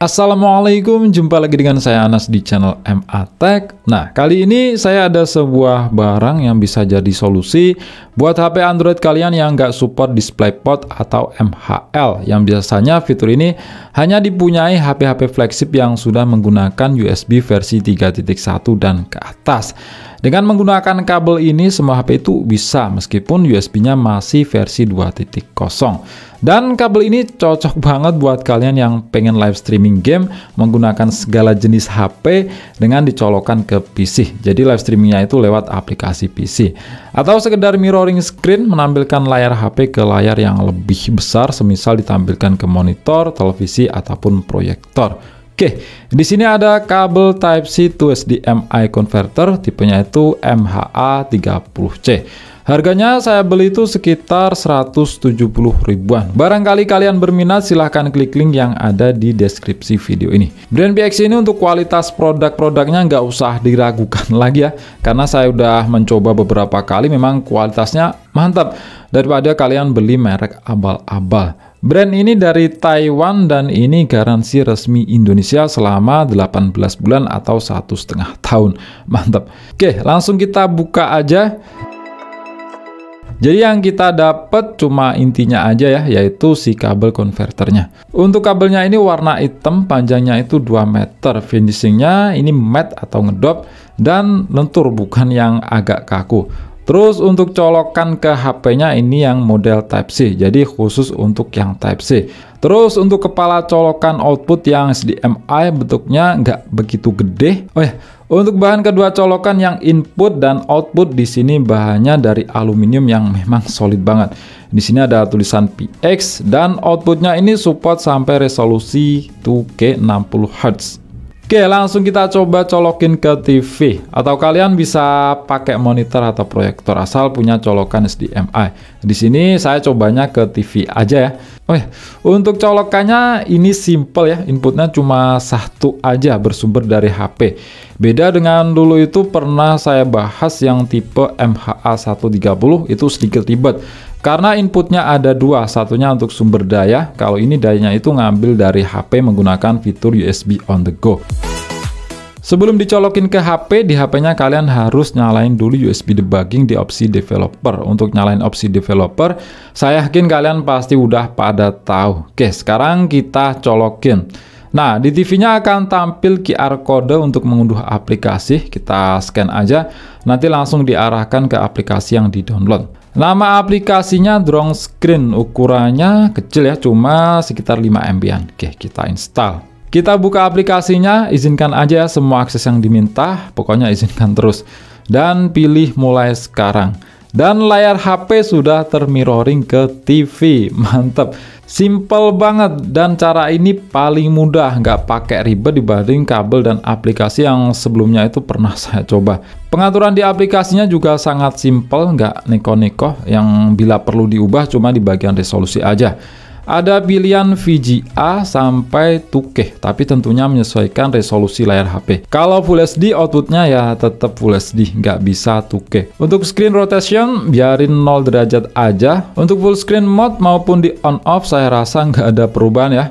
Assalamualaikum, jumpa lagi dengan saya Anas di channel MA Tech. Nah, kali ini saya ada sebuah barang yang bisa jadi solusi buat HP Android kalian yang nggak support DisplayPort atau MHL, yang biasanya fitur ini hanya dipunyai HP-HP flagship yang sudah menggunakan USB versi 3.1 dan ke atas. Dengan menggunakan kabel ini, semua HP itu bisa meskipun USB-nya masih versi 2.0. Dan kabel ini cocok banget buat kalian yang pengen live streaming game menggunakan segala jenis HP dengan dicolokkan ke PC. Jadi live streamingnya itu lewat aplikasi PC. Atau sekedar mirroring screen menampilkan layar HP ke layar yang lebih besar, semisal ditampilkan ke monitor, televisi, ataupun proyektor. Oke, di sini ada kabel Type-C to HDMI converter, tipenya itu MHA30C. Harganya saya beli itu sekitar 170 ribuan. Barangkali kalian berminat silahkan klik link yang ada di deskripsi video ini. Brand PX ini untuk kualitas produk-produknya nggak usah diragukan lagi ya. Karena saya udah mencoba beberapa kali memang kualitasnya mantap. Daripada kalian beli merek abal-abal. Brand ini dari Taiwan dan ini garansi resmi Indonesia selama 18 bulan atau satu setengah tahun. Mantap. Oke, langsung kita buka aja. Jadi yang kita dapat cuma intinya aja ya, yaitu si kabel konverternya. Untuk kabelnya ini warna hitam, panjangnya itu 2 meter, finishingnya ini matte atau ngedop, dan lentur bukan yang agak kaku. Terus untuk colokan ke HP-nya ini yang model Type-C, jadi khusus untuk yang Type-C. Terus untuk kepala colokan output yang HDMI bentuknya nggak begitu gede. Oh ya, untuk bahan kedua colokan yang input dan output di sini bahannya dari aluminium yang memang solid banget. Di sini ada tulisan PX dan outputnya ini support sampai resolusi 2K 60 Hz. Oke, langsung kita coba colokin ke TV atau kalian bisa pakai monitor atau proyektor asal punya colokan HDMI. Di sini saya cobanya ke TV aja ya. Oh ya, untuk colokannya ini simple ya, inputnya cuma satu aja bersumber dari HP. Beda dengan dulu itu pernah saya bahas yang tipe MHA 130 itu sedikit ribet karena inputnya ada dua, satunya untuk sumber daya, kalau ini dayanya itu ngambil dari HP menggunakan fitur USB on the go. Sebelum dicolokin ke HP, di HP-nya kalian harus nyalain dulu USB debugging di opsi developer. Untuk nyalain opsi developer, saya yakin kalian pasti udah pada tahu. Oke, sekarang kita colokin. Nah, di TV-nya akan tampil QR kode untuk mengunduh aplikasi. Kita scan aja, nanti langsung diarahkan ke aplikasi yang di-download. Nama aplikasinya Drone Screen, ukurannya kecil ya, cuma sekitar 5 MB-an. Oke, kita install. Kita buka aplikasinya, izinkan aja ya, semua akses yang diminta, pokoknya izinkan terus. Dan pilih mulai sekarang dan layar HP sudah termirroring ke TV mantap simple banget dan cara ini paling mudah nggak pakai ribet dibanding kabel dan aplikasi yang sebelumnya itu pernah saya coba pengaturan di aplikasinya juga sangat simple nggak neko-neko yang bila perlu diubah cuma di bagian resolusi aja ada pilihan VGA sampai 2K, tapi tentunya menyesuaikan resolusi layar HP. Kalau Full HD, outputnya ya tetap Full HD, nggak bisa 2K. Untuk screen rotation, biarin 0 derajat aja. Untuk full screen mode maupun di on-off, saya rasa nggak ada perubahan ya.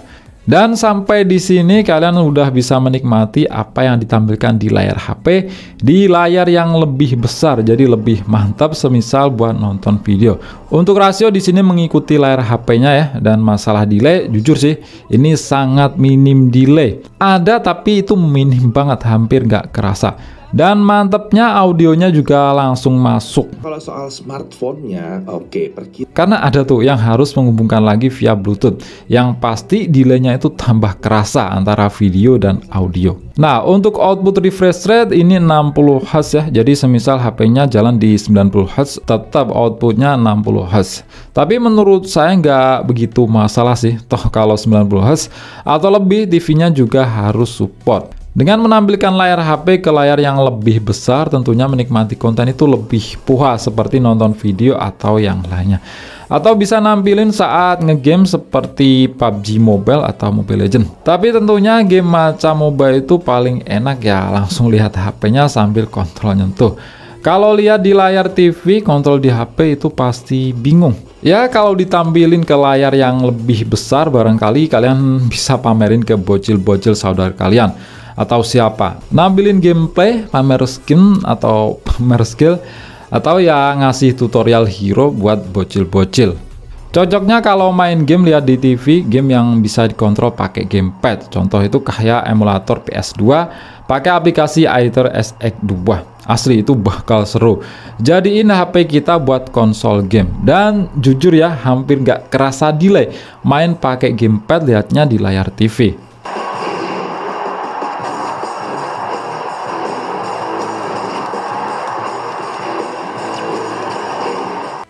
Dan sampai di sini kalian udah bisa menikmati apa yang ditampilkan di layar HP di layar yang lebih besar jadi lebih mantap semisal buat nonton video. Untuk rasio di sini mengikuti layar HP-nya ya dan masalah delay jujur sih ini sangat minim delay. Ada tapi itu minim banget hampir nggak kerasa. Dan mantepnya audionya juga langsung masuk. Kalau soal smartphone-nya, oke okay, pergi. Karena ada tuh yang harus menghubungkan lagi via Bluetooth, yang pasti delay-nya itu tambah kerasa antara video dan audio. Nah, untuk output refresh rate ini 60 Hz ya. Jadi semisal HP-nya jalan di 90 Hz, tetap outputnya 60 Hz. Tapi menurut saya nggak begitu masalah sih, toh kalau 90 Hz atau lebih TV-nya juga harus support. Dengan menampilkan layar HP ke layar yang lebih besar, tentunya menikmati konten itu lebih puas seperti nonton video atau yang lainnya. Atau bisa nampilin saat ngegame seperti PUBG Mobile atau Mobile Legend. Tapi tentunya game macam mobile itu paling enak ya langsung lihat HP-nya sambil kontrol nyentuh. Kalau lihat di layar TV, kontrol di HP itu pasti bingung. Ya, kalau ditampilin ke layar yang lebih besar, barangkali kalian bisa pamerin ke bocil-bocil saudara kalian atau siapa nampilin gameplay pamer skin atau pamer skill atau ya ngasih tutorial hero buat bocil-bocil cocoknya kalau main game lihat di TV game yang bisa dikontrol pakai gamepad contoh itu kayak emulator PS2 pakai aplikasi Aether SX2 asli itu bakal seru jadiin HP kita buat konsol game dan jujur ya hampir nggak kerasa delay main pakai gamepad lihatnya di layar TV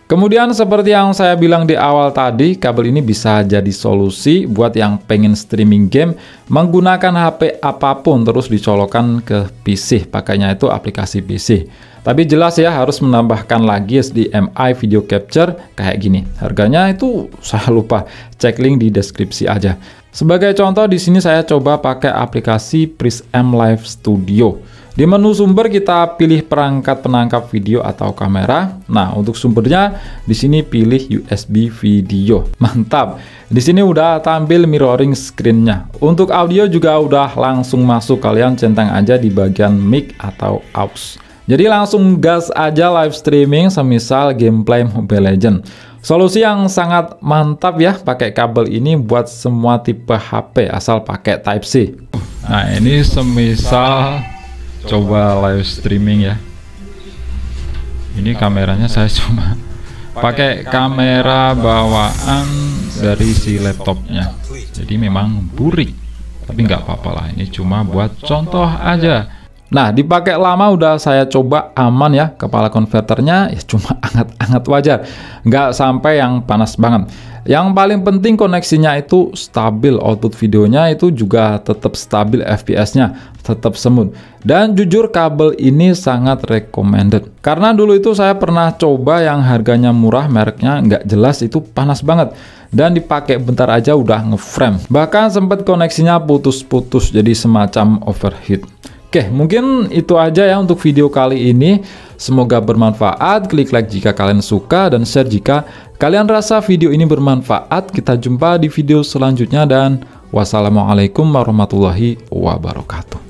Kemudian seperti yang saya bilang di awal tadi, kabel ini bisa jadi solusi buat yang pengen streaming game menggunakan HP apapun terus dicolokkan ke PC, pakainya itu aplikasi PC. Tapi jelas ya harus menambahkan lagi HDMI video capture kayak gini. Harganya itu saya lupa, cek link di deskripsi aja. Sebagai contoh di sini saya coba pakai aplikasi Prism Live Studio. Di menu sumber kita pilih perangkat penangkap video atau kamera. Nah, untuk sumbernya di sini pilih USB video. Mantap. Di sini udah tampil mirroring screen-nya. Untuk audio juga udah langsung masuk kalian centang aja di bagian mic atau aux. Jadi langsung gas aja live streaming semisal gameplay Mobile Legend. Solusi yang sangat mantap ya pakai kabel ini buat semua tipe HP asal pakai Type C. Nah, ini semisal coba live streaming ya ini kameranya saya cuma pakai kamera bawaan dari si laptopnya jadi memang burik tapi nggak apa-apa lah ini cuma buat contoh aja Nah, dipakai lama udah saya coba aman ya kepala konverternya ya cuma anget-anget wajar. Nggak sampai yang panas banget. Yang paling penting koneksinya itu stabil, output videonya itu juga tetap stabil FPS-nya, tetap semut. Dan jujur kabel ini sangat recommended. Karena dulu itu saya pernah coba yang harganya murah, mereknya nggak jelas itu panas banget dan dipakai bentar aja udah ngeframe. Bahkan sempat koneksinya putus-putus jadi semacam overheat. Oke, mungkin itu aja ya untuk video kali ini. Semoga bermanfaat. Klik like jika kalian suka dan share jika kalian rasa video ini bermanfaat. Kita jumpa di video selanjutnya dan wassalamualaikum warahmatullahi wabarakatuh.